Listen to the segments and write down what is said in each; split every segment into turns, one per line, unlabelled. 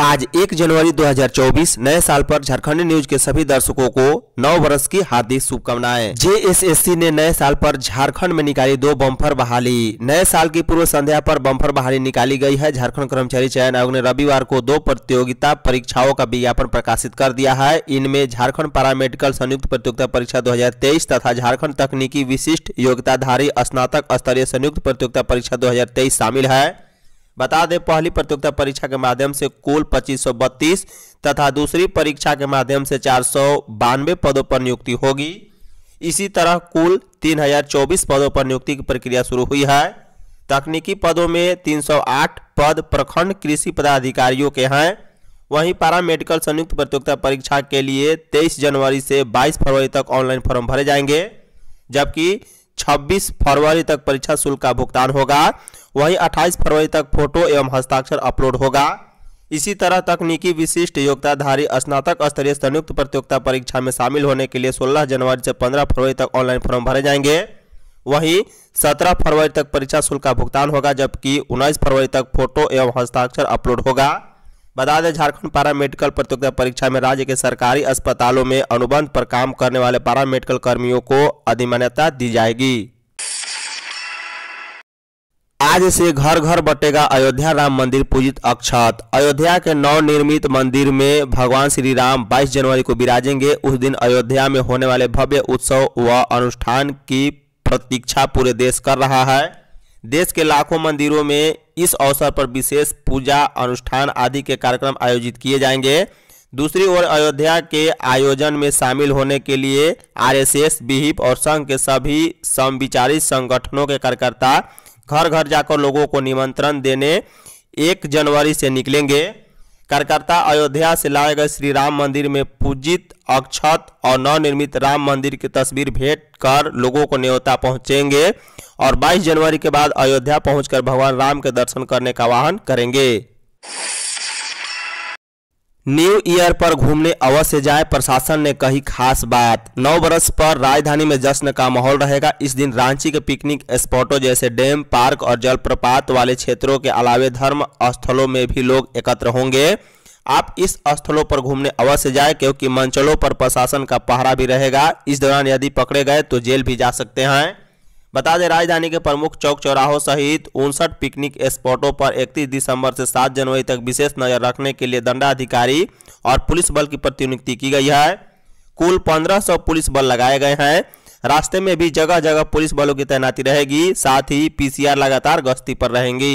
आज 1 जनवरी 2024 नए साल पर झारखंड न्यूज के सभी दर्शकों को नव वर्ष की हार्दिक शुभकामनाएं जेएसएससी ने नए साल पर झारखंड में निकाली दो बम्फर बहाली नए साल की पूर्व संध्या पर बम्फर बहाली निकाली गई है झारखंड कर्मचारी चयन आयोग ने रविवार को दो प्रतियोगिता परीक्षाओं का विज्ञापन प्रकाशित कर दिया है इनमें झारखंड पैरामेडिकल संयुक्त प्रतियोगिता परीक्षा दो तथा झारखण्ड तकनीकी विशिष्ट योग्यताधारी स्नातक स्तरीय संयुक्त प्रतियोगिता परीक्षा दो शामिल है बता दें पहली प्रतियोगिता परीक्षा के माध्यम से कुल पच्चीस तथा दूसरी परीक्षा के माध्यम से चार पदों पर नियुक्ति होगी इसी तरह कुल 3024 पदों पर नियुक्ति की प्रक्रिया शुरू हुई है तकनीकी पदों में 308 पद प्रखंड कृषि पदाधिकारियों के हैं वहीं पारा मेडिकल संयुक्त प्रतियोगिता परीक्षा के लिए 23 जनवरी से 22 फरवरी तक ऑनलाइन फॉर्म भरे जाएंगे जबकि 26 फरवरी तक परीक्षा शुल्क का भुगतान होगा वहीं 28 फरवरी तक फोटो एवं हस्ताक्षर अपलोड होगा इसी तरह तकनीकी विशिष्ट योग्यताधारी स्नातक स्तरीय संयुक्त प्रतियोगिता परीक्षा में शामिल होने के लिए 16 जनवरी से 15 फरवरी तक ऑनलाइन फॉर्म भरे जाएंगे वहीं 17 फरवरी तक परीक्षा शुल्क का भुगतान होगा जबकि 19 फरवरी तक फोटो एवं हस्ताक्षर अपलोड होगा बता दें झारखंड पारा मेडिकल प्रतियोगिता परीक्षा में राज्य के सरकारी अस्पतालों में अनुबंध पर काम करने वाले पारा मेडिकल कर्मियों को अधिमान्यता दी जाएगी आज से घर घर बटेगा अयोध्या राम मंदिर पूजित अक्षत अयोध्या के नवनिर्मित मंदिर में भगवान श्री राम 22 जनवरी को विराजेंगे उस दिन अयोध्या में होने वाले भव्य उत्सव व अनुष्ठान की प्रतीक्षा पूरे देश कर रहा है देश के लाखों मंदिरों में इस अवसर पर विशेष पूजा अनुष्ठान आदि के कार्यक्रम आयोजित किए जाएंगे दूसरी ओर अयोध्या के आयोजन में शामिल होने के लिए आरएसएस, एस और संघ के सभी समविचारी संगठनों के कार्यकर्ता घर घर जाकर लोगों को निमंत्रण देने एक जनवरी से निकलेंगे कार्यकर्ता अयोध्या से लाए गए श्री राम मंदिर में पूजित अक्षत और नवनिर्मित राम मंदिर की तस्वीर भेंट कर लोगों को न्योता पहुंचेंगे और 22 जनवरी के बाद अयोध्या पहुंचकर भगवान राम के दर्शन करने का आह्वान करेंगे न्यू ईयर पर घूमने अवश्य जाए प्रशासन ने कही खास बात नौ बरस पर राजधानी में जश्न का माहौल रहेगा इस दिन रांची के पिकनिक स्पॉटों जैसे डैम पार्क और जलप्रपात वाले क्षेत्रों के अलावे धर्म स्थलों में भी लोग एकत्र होंगे आप इस स्थलों पर घूमने अवश्य जाए क्योंकि मंचलों पर प्रशासन का पहरा भी रहेगा इस दौरान यदि पकड़े गए तो जेल भी जा सकते हैं बता दें राजधानी के प्रमुख चौक चौराहों सहित उनसठ पिकनिक स्पॉटों पर 31 दिसंबर से 7 जनवरी तक विशेष नजर रखने के लिए दंडाधिकारी और पुलिस बल की प्रतिनियुक्ति की गई है कुल 1500 पुलिस बल लगाए गए हैं रास्ते में भी जगह जगह पुलिस बलों की तैनाती रहेगी साथ ही पीसीआर लगातार गश्ती पर रहेंगी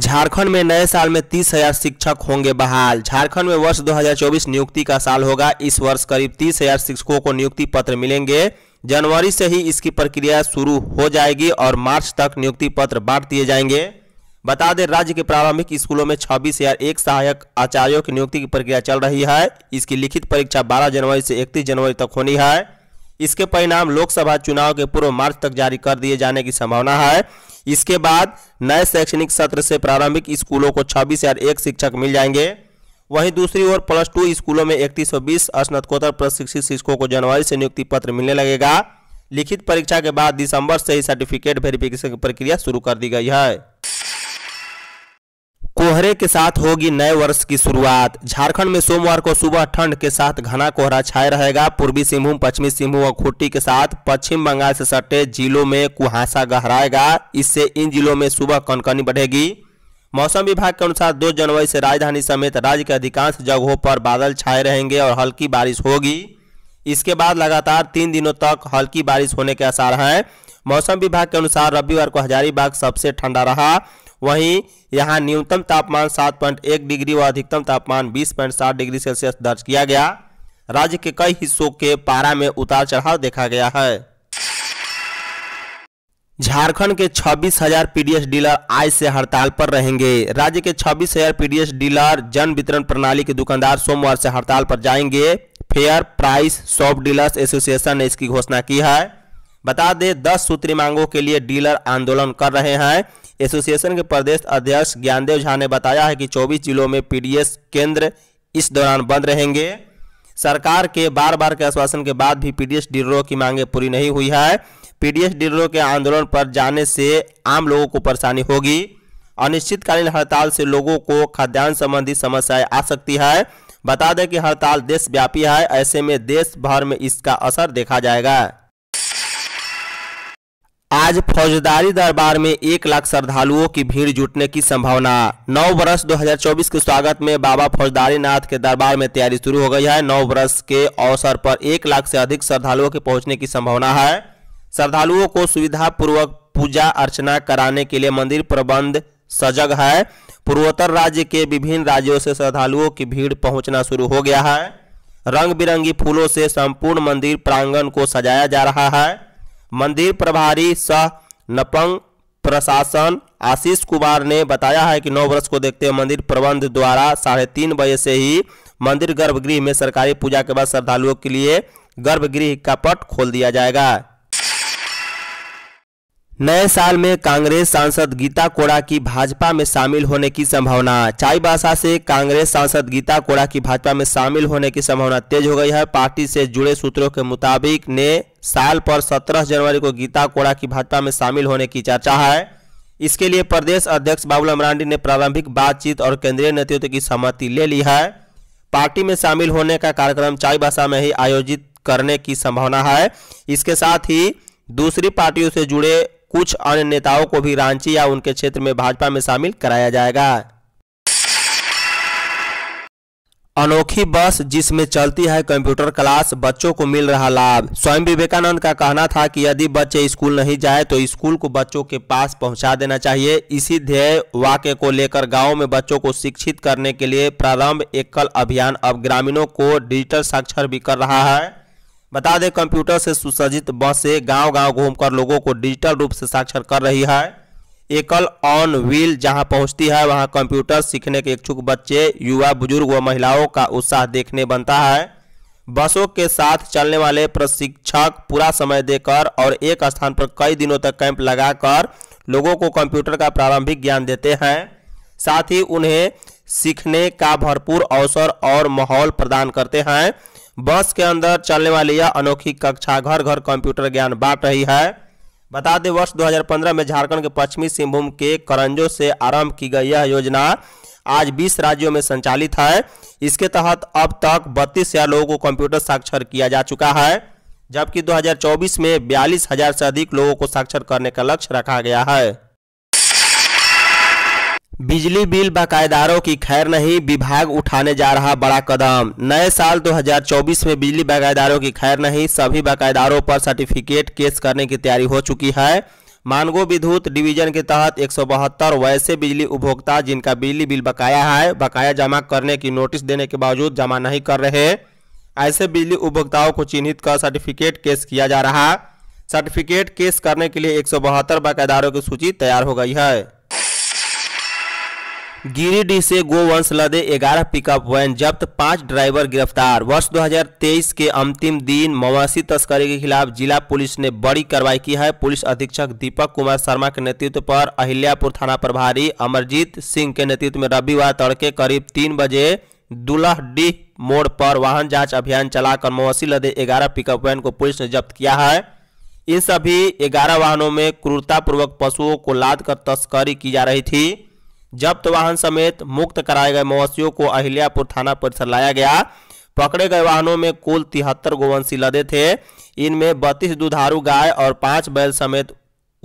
झारखंड में नए साल में तीस हजार शिक्षक होंगे बहाल झारखंड में वर्ष 2024 नियुक्ति का साल होगा इस वर्ष करीब तीस हजार शिक्षकों को नियुक्ति पत्र मिलेंगे जनवरी से ही इसकी प्रक्रिया शुरू हो जाएगी और मार्च तक नियुक्ति पत्र बांट दिए जाएंगे बता दें राज्य के प्रारंभिक स्कूलों में छब्बीस हजार एक सहायक आचार्यों की नियुक्ति की प्रक्रिया चल रही है इसकी लिखित परीक्षा 12 जनवरी से 31 जनवरी तक होनी है इसके परिणाम लोकसभा चुनाव के पूर्व मार्च तक जारी कर दिए जाने की संभावना है इसके बाद नए शैक्षणिक सत्र से प्रारंभिक स्कूलों को छब्बीस हजार एक शिक्षक मिल जाएंगे वहीं दूसरी ओर प्लस टू स्कूलों में इकतीस सौ बीस स्नातकोत्तर प्रशिक्षित शिक्षकों को जनवरी से नियुक्ति पत्र मिलने लगेगा लिखित परीक्षा के बाद दिसंबर से ही सर्टिफिकेट वेरिफिकेशन की प्रक्रिया शुरू कर दी गई है कोहरे के साथ होगी नए वर्ष की शुरुआत झारखंड में सोमवार को सुबह ठंड के साथ घना कोहरा छाए रहेगा पूर्वी सिंहभूम पश्चिमी सिंहभूम और खुट्टी के साथ पश्चिम बंगाल से सटे जिलों में कुहासा गहराएगा इससे इन जिलों में सुबह कनकनी बढ़ेगी मौसम विभाग के अनुसार 2 जनवरी से राजधानी समेत राज्य के अधिकांश जगहों पर बादल छाए रहेंगे और हल्की बारिश होगी इसके बाद लगातार तीन दिनों तक हल्की बारिश होने के आसार हैं मौसम विभाग के अनुसार रविवार को हजारीबाग सबसे ठंडा रहा वहीं यहां न्यूनतम तापमान 7.1 डिग्री व अधिकतम तापमान 20.7 डिग्री सेल्सियस दर्ज किया गया राज्य के कई हिस्सों के पारा में उतार चढ़ाव देखा गया है झारखंड के 26,000 पीडीएस डीलर आज से हड़ताल पर रहेंगे राज्य के 26,000 पीडीएस डीलर जन वितरण प्रणाली के दुकानदार सोमवार से हड़ताल पर जाएंगे fair price shop dealers association ने इसकी घोषणा की है बता दें 10 सूत्री मांगों के लिए डीलर आंदोलन कर रहे हैं एसोसिएशन के प्रदेश अध्यक्ष ज्ञानदेव झा ने बताया है कि 24 जिलों में पीडीएस केंद्र इस दौरान बंद रहेंगे सरकार के बार बार के आश्वासन के बाद भी पीडीएस डीलरों की मांगे पूरी नहीं हुई है पीडीएस डीलरों के आंदोलन पर जाने से आम लोगों को परेशानी होगी अनिश्चितकालीन हड़ताल से लोगों को खाद्यान्न संबंधी समस्याएं आ सकती है बता दें कि हड़ताल देशव्यापी है ऐसे में देश भर में इसका असर देखा जाएगा आज फौजदारी दरबार में एक लाख श्रद्धालुओं की भीड़ जुटने की संभावना नौ वर्ष 2024 के स्वागत में बाबा फौजदारी नाथ के दरबार में तैयारी शुरू हो गई है नौ वर्ष के अवसर पर एक लाख से अधिक श्रद्धालुओं के पहुंचने की संभावना है श्रद्धालुओं को सुविधा पूर्वक पूजा अर्चना कराने के लिए मंदिर प्रबंध सजग है पूर्वोत्तर राज्य के विभिन्न राज्यों से श्रद्धालुओं की भीड़ पहुंचना शुरू हो गया है रंग बिरंगी फूलों से संपूर्ण मंदिर प्रांगण को सजाया जा रहा है मंदिर प्रभारी सह नपंग प्रशासन आशीष कुमार ने बताया है कि नौ वर्ष को देखते हुए मंदिर प्रबंध द्वारा साढ़े तीन बजे से ही मंदिर गर्भगृह में सरकारी पूजा के बाद श्रद्धालुओं के लिए गर्भगृह का पट खोल दिया जाएगा नए साल में कांग्रेस सांसद गीता कोड़ा की भाजपा में शामिल होने की संभावना चाईबासा से कांग्रेस सांसद गीता कोड़ा की भाजपा में शामिल होने की संभावना तेज हो गई है पार्टी से जुड़े सूत्रों के मुताबिक ने साल पर 17 जनवरी को गीता कोड़ा की भाजपा में शामिल होने की चर्चा है इसके लिए प्रदेश अध्यक्ष बाबूलाल मरांडी ने प्रारंभिक बातचीत और केंद्रीय नेतृत्व की सहमति ले ली है पार्टी में शामिल होने का कार्यक्रम चाईबासा में ही आयोजित करने की संभावना है इसके साथ ही दूसरी पार्टियों से जुड़े कुछ अन्य नेताओं को भी रांची या उनके क्षेत्र में भाजपा में शामिल कराया जाएगा अनोखी बस जिसमें चलती है कंप्यूटर क्लास बच्चों को मिल रहा लाभ स्वामी विवेकानंद का कहना था कि यदि बच्चे स्कूल नहीं जाए तो स्कूल को बच्चों के पास पहुंचा देना चाहिए इसी ध्येय वाक्य को लेकर गांव में बच्चों को शिक्षित करने के लिए प्रारंभ एकल अभियान अब ग्रामीणों को डिजिटल साक्षर भी कर रहा है बता दें कंप्यूटर से सुसज्जित बसें गांव-गांव घूमकर लोगों को डिजिटल रूप से साक्षर कर रही है एकल ऑन व्हील जहां पहुंचती है वहां कंप्यूटर सीखने के इच्छुक बच्चे युवा बुजुर्ग व महिलाओं का उत्साह देखने बनता है बसों के साथ चलने वाले प्रशिक्षक पूरा समय देकर और एक स्थान पर कई दिनों तक कैंप लगाकर लोगों को कंप्यूटर का प्रारंभिक ज्ञान देते हैं साथ ही उन्हें सीखने का भरपूर अवसर और माहौल प्रदान करते हैं बस के अंदर चलने वाली यह अनोखी कक्षा घर घर कंप्यूटर ज्ञान बांट रही है बता दें वर्ष 2015 में झारखंड के पश्चिमी सिंहभूम के करंजो से आरंभ की गई यह योजना आज 20 राज्यों में संचालित है इसके तहत अब तक बत्तीस हजार लोगों को कंप्यूटर साक्षर किया जा चुका है जबकि 2024 में बयालीस हजार से अधिक लोगों को साक्षर करने का लक्ष्य रखा गया है बिजली बिल बकायेदारों की खैर नहीं विभाग उठाने जा रहा बड़ा कदम नए साल 2024 में बिजली बकायेदारों की खैर नहीं सभी बकायेदारों पर सर्टिफिकेट केस करने की तैयारी हो चुकी है मानगो विद्युत डिवीजन के तहत एक वैसे बिजली उपभोक्ता जिनका बिजली बिल बकाया है बकाया जमा करने की नोटिस देने के बावजूद जमा नहीं कर रहे ऐसे बिजली उपभोक्ताओं को चिन्हित कर सर्टिफिकेट केस किया जा रहा सर्टिफिकेट केस करने के लिए एक बकायेदारों की सूची तैयार हो गई है गिरिडीह से गोवंश लदे ग्यारह पिकअप वैन जब्त पांच ड्राइवर गिरफ्तार वर्ष 2023 के अंतिम दिन मवासी तस्करी के खिलाफ जिला पुलिस ने बड़ी कार्रवाई की है पुलिस अधीक्षक दीपक कुमार शर्मा के नेतृत्व पर अहिल्यापुर थाना प्रभारी अमरजीत सिंह के नेतृत्व में रविवार तड़के करीब तीन बजे दुल्हडीह मोड़ पर वाहन जांच अभियान चलाकर मवासी लदे ग्यारह पिकअप वैन को पुलिस ने जब्त किया है इन सभी ग्यारह वाहनों में क्रूरतापूर्वक पशुओं को लाद कर तस्करी की जा रही थी जब्त वाहन समेत मुक्त कराए गए मवेशियों को अहिल्यापुर थाना परिसर लाया गया पकड़े गए वाहनों में कुल तिहत्तर गोवंशी लदे थे इनमें बत्तीस दुधारू गाय और पांच बैल समेत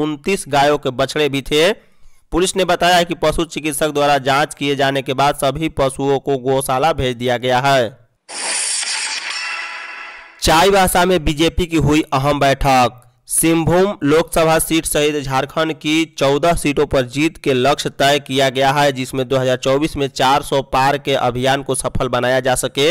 उनतीस गायों के बछड़े भी थे पुलिस ने बताया कि पशु चिकित्सक द्वारा जांच किए जाने के बाद सभी पशुओं को गौशाला भेज दिया गया है चाईबासा में बीजेपी की हुई अहम बैठक सिंहभूम लोकसभा सीट सहित झारखंड की 14 सीटों पर जीत के लक्ष्य तय किया गया है जिसमें 2024 में 400 पार के अभियान को सफल बनाया जा सके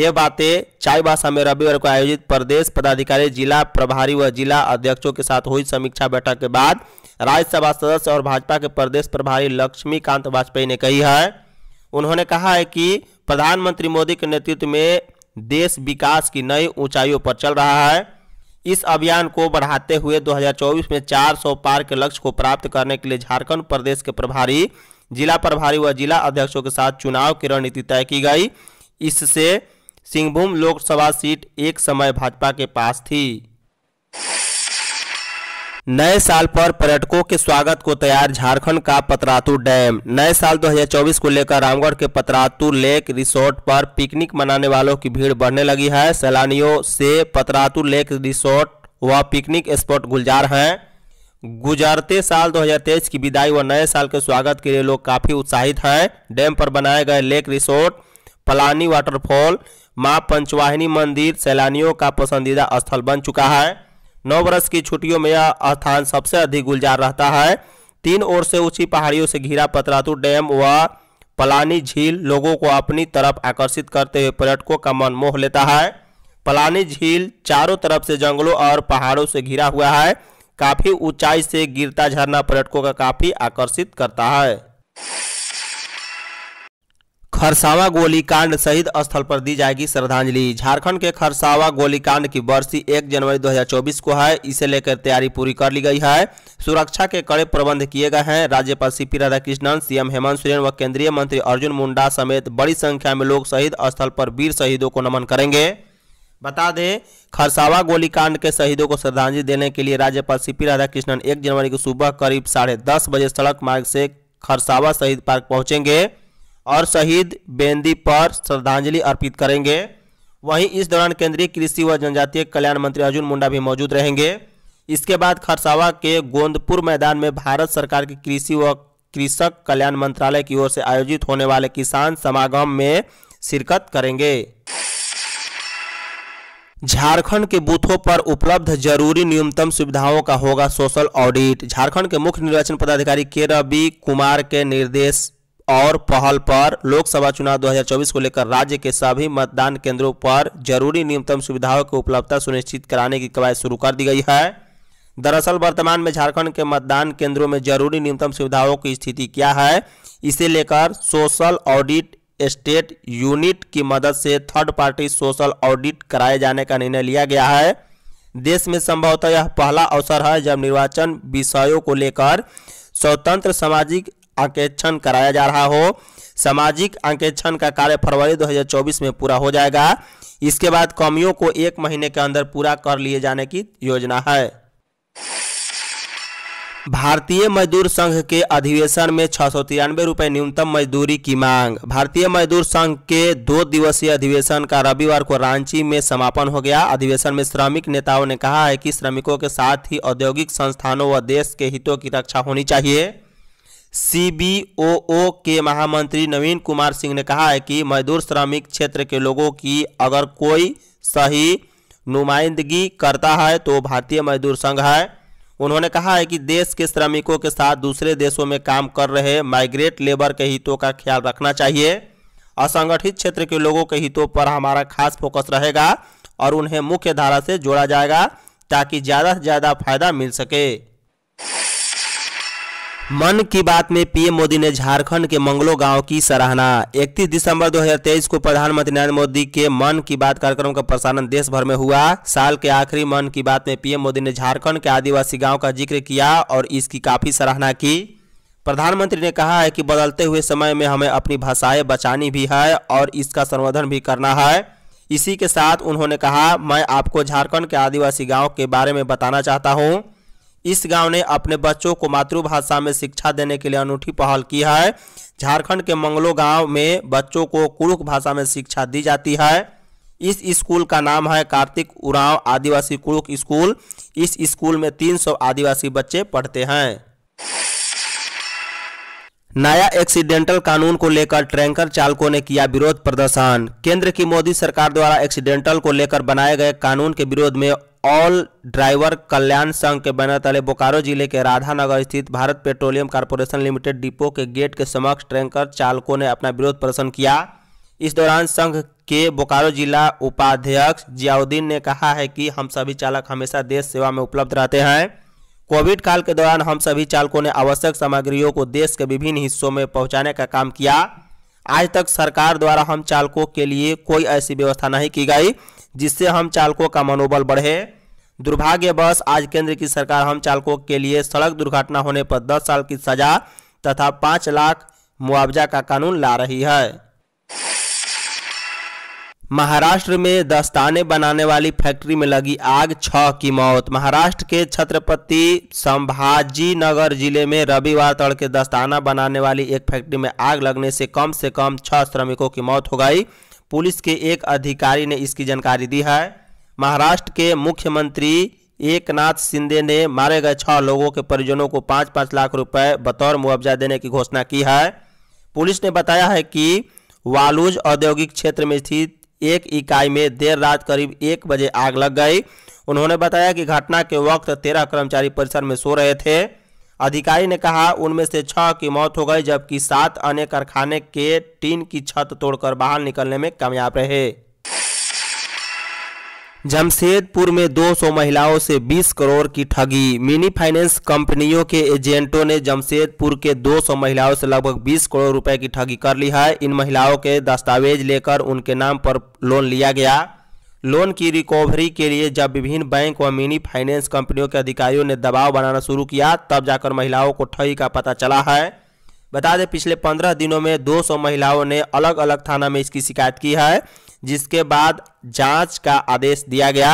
ये बातें चाय भाषा में रविवार को आयोजित प्रदेश पदाधिकारी जिला प्रभारी व जिला अध्यक्षों के साथ हुई समीक्षा बैठक के बाद राज्यसभा सदस्य और भाजपा के प्रदेश प्रभारी लक्ष्मीकांत वाजपेयी ने कही है उन्होंने कहा है कि प्रधानमंत्री मोदी के नेतृत्व में देश विकास की नई ऊंचाइयों पर चल रहा है इस अभियान को बढ़ाते हुए 2024 में 400 पार के लक्ष्य को प्राप्त करने के लिए झारखंड प्रदेश के प्रभारी जिला प्रभारी व जिला अध्यक्षों के साथ चुनाव की रणनीति तय की गई इससे सिंहभूम लोकसभा सीट एक समय भाजपा के पास थी नए साल पर पर्यटकों के स्वागत को तैयार झारखंड का पतरातू डैम नए साल 2024 को लेकर रामगढ़ के पतरातू लेक रिसोर्ट पर पिकनिक मनाने वालों की भीड़ बढ़ने लगी है सैलानियों से पतरातू लेक रिसोर्ट व पिकनिक स्पॉट गुलजार हैं गुजरते साल 2023 की विदाई व नए साल के स्वागत के लिए लोग काफ़ी उत्साहित हैं डैम पर बनाए गए लेक रिसोर्ट पलानी वाटरफॉल माँ पंचवाहिनी मंदिर सैलानियों का पसंदीदा स्थल बन चुका है नौ वर्ष की छुट्टियों में यह स्थान सबसे अधिक गुलजार रहता है तीन ओर से ऊंची पहाड़ियों से घिरा पतरातू डैम व पलानी झील लोगों को अपनी तरफ आकर्षित करते हुए पर्यटकों का मन मोह लेता है पलानी झील चारों तरफ से जंगलों और पहाड़ों से घिरा हुआ है काफ़ी ऊंचाई से गिरता झरना पर्यटकों का काफ़ी आकर्षित करता है खरसावा गोलीकांड शहीद स्थल पर दी जाएगी श्रद्धांजलि झारखंड के खरसावा गोलीकांड की बरसी 1 जनवरी 2024 को है इसे लेकर तैयारी पूरी कर ली गई है सुरक्षा के कड़े प्रबंध किए गए हैं राज्यपाल C P Radhakrishnan CM Hemant Soren व केंद्रीय मंत्री अर्जुन मुंडा समेत बड़ी संख्या में लोग शहीद स्थल पर वीर शहीदों को नमन करेंगे बता दें खरसावा गोलीकांड के शहीदों को श्रद्धांजलि देने के लिए राज्यपाल सी पी राधाकृष्णन एक जनवरी को सुबह करीब साढ़े दस बजे सड़क मार्ग से खरसावा शहीद पार्क पहुँचेंगे और शहीद बेंदी पर श्रद्धांजलि अर्पित करेंगे वहीं इस दौरान केंद्रीय कृषि व जनजातीय कल्याण मंत्री अर्जुन मुंडा भी मौजूद रहेंगे इसके बाद खरसावा के गोंदपुर मैदान में भारत सरकार के कृषि व कृषक कल्याण मंत्रालय की ओर से आयोजित होने वाले किसान समागम में शिरकत करेंगे झारखंड के बूथों पर उपलब्ध जरूरी न्यूनतम सुविधाओं का होगा सोशल ऑडिट झारखंड के मुख्य निर्वाचन पदाधिकारी के रवि कुमार के निर्देश और पहल पर लोकसभा चुनाव 2024 को लेकर राज्य के सभी मतदान केंद्रों पर जरूरी न्यूनतम सुविधाओं की उपलब्धता सुनिश्चित कराने की कवायद शुरू कर दी गई है दरअसल वर्तमान में झारखंड के मतदान केंद्रों में जरूरी न्यूनतम सुविधाओं की स्थिति क्या है इसे लेकर सोशल ऑडिट स्टेट यूनिट की मदद से थर्ड पार्टी सोशल ऑडिट कराए जाने का निर्णय लिया गया है देश में संभवतः यह पहला अवसर है जब निर्वाचन विषयों को लेकर स्वतंत्र सामाजिक अंकेक्षण कराया जा रहा हो सामाजिक अंकेक्षण का कार्य फरवरी 2024 में पूरा हो जाएगा इसके बाद कमियों को एक महीने के अंदर पूरा कर लिए जाने की योजना है भारतीय मजदूर संघ के अधिवेशन में छह सौ तिरानवे रुपये न्यूनतम मजदूरी की मांग भारतीय मजदूर संघ के दो दिवसीय अधिवेशन का रविवार को रांची में समापन हो गया अधिवेशन में श्रमिक नेताओं ने कहा है कि श्रमिकों के साथ ही औद्योगिक संस्थानों व देश के हितों की रक्षा होनी चाहिए सीबीओओ के महामंत्री नवीन कुमार सिंह ने कहा है कि मजदूर श्रमिक क्षेत्र के लोगों की अगर कोई सही नुमाइंदगी करता है तो भारतीय मजदूर संघ है उन्होंने कहा है कि देश के श्रमिकों के साथ दूसरे देशों में काम कर रहे माइग्रेट लेबर के हितों का ख्याल रखना चाहिए असंगठित क्षेत्र के लोगों के हितों पर हमारा खास फोकस रहेगा और उन्हें मुख्य धारा से जोड़ा जाएगा ताकि ज़्यादा से ज़्यादा फायदा मिल सके मन की बात में पीएम मोदी ने झारखंड के मंगलो गांव की सराहना 31 दिसंबर 2023 को प्रधानमंत्री नरेंद्र मोदी के मन की बात कार्यक्रम का प्रसारण देश भर में हुआ साल के आखिरी मन की बात में पीएम मोदी ने झारखंड के आदिवासी गांव का जिक्र किया और इसकी काफी सराहना की प्रधानमंत्री ने कहा है कि बदलते हुए समय में हमें अपनी भाषाएं बचानी भी है और इसका संवर्धन भी करना है इसी के साथ उन्होंने कहा मैं आपको झारखंड के आदिवासी गाँव के बारे में बताना चाहता हूँ इस गांव ने अपने बच्चों को मातृभाषा में शिक्षा देने के लिए अनूठी पहल की है झारखंड के मंगलो गांव में बच्चों को कुरुख भाषा में शिक्षा दी जाती है इस स्कूल का नाम है कार्तिक उराव आदिवासी कुरुख स्कूल इस स्कूल में 300 आदिवासी बच्चे पढ़ते हैं नया एक्सीडेंटल कानून को लेकर ट्रैंकर चालकों ने किया विरोध प्रदर्शन केंद्र की मोदी सरकार द्वारा एक्सीडेंटल को लेकर बनाए गए कानून के विरोध में ऑल ड्राइवर कल्याण संघ के बैनर तले बोकारो जिले के राधानगर स्थित Bharat Petroleum corporation limited depot के गेट के समक्ष ट्रैंकर चालकों ने अपना विरोध प्रदर्शन किया इस दौरान संघ के बोकारो जिला उपाध्यक्ष जियाउद्दीन ने कहा है कि हम सभी चालक हमेशा देश सेवा में उपलब्ध रहते हैं कोविड काल के दौरान हम सभी चालकों ने आवश्यक सामग्रियों को देश के विभिन्न हिस्सों में पहुंचाने का काम किया आज तक सरकार द्वारा हम चालकों के लिए कोई ऐसी व्यवस्था नहीं की गई जिससे हम चालकों का मनोबल बढ़े दुर्भाग्यवश आज केंद्र की सरकार हम चालकों के लिए सड़क दुर्घटना होने पर 10 साल की सजा तथा 5 लाख मुआवजा का कानून ला रही है महाराष्ट्र में दस्ताने बनाने वाली फैक्ट्री में लगी आग छह की मौत महाराष्ट्र के छत्रपति संभाजी नगर जिले में रविवार तड़के दस्ताना बनाने वाली एक फैक्ट्री में आग लगने से कम से कम छह श्रमिकों की मौत हो गई पुलिस के एक अधिकारी ने इसकी जानकारी दी है महाराष्ट्र के मुख्यमंत्री एकनाथ शिंदे ने मारे गए छः लोगों के परिजनों को पाँच पाँच लाख रुपए बतौर मुआवजा देने की घोषणा की है पुलिस ने बताया है कि वालूज औद्योगिक क्षेत्र में स्थित एक इकाई में देर रात करीब एक बजे आग लग गई उन्होंने बताया कि घटना के वक्त तेरह कर्मचारी परिसर में सो रहे थे अधिकारी ने कहा उनमें से छह की मौत हो गई जबकि सात अन्य कारखाने के टीन की छत तोड़कर बाहर निकलने में कामयाब रहे जमशेदपुर में 200 महिलाओं से 20 करोड़ की ठगी मिनी फाइनेंस कंपनियों के एजेंटों ने जमशेदपुर के 200 महिलाओं से लगभग 20 करोड़ रुपए की ठगी कर ली है इन महिलाओं के दस्तावेज लेकर उनके नाम पर लोन लिया गया लोन की रिकवरी के लिए जब विभिन्न बैंक व मिनी फाइनेंस कंपनियों के अधिकारियों ने दबाव बनाना शुरू किया तब जाकर महिलाओं को ठगी का पता चला है बता दें पिछले पंद्रह दिनों में 200 महिलाओं ने अलग अलग थाना में इसकी शिकायत की है जिसके बाद जांच का आदेश दिया गया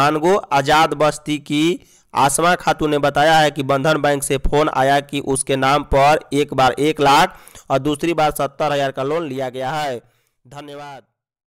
मानगो आज़ाद बस्ती की आसमा खातू ने बताया है कि बंधन बैंक से फोन आया कि उसके नाम पर एक बार एक लाख और दूसरी बार सत्तर हज़ार का लोन लिया गया है धन्यवाद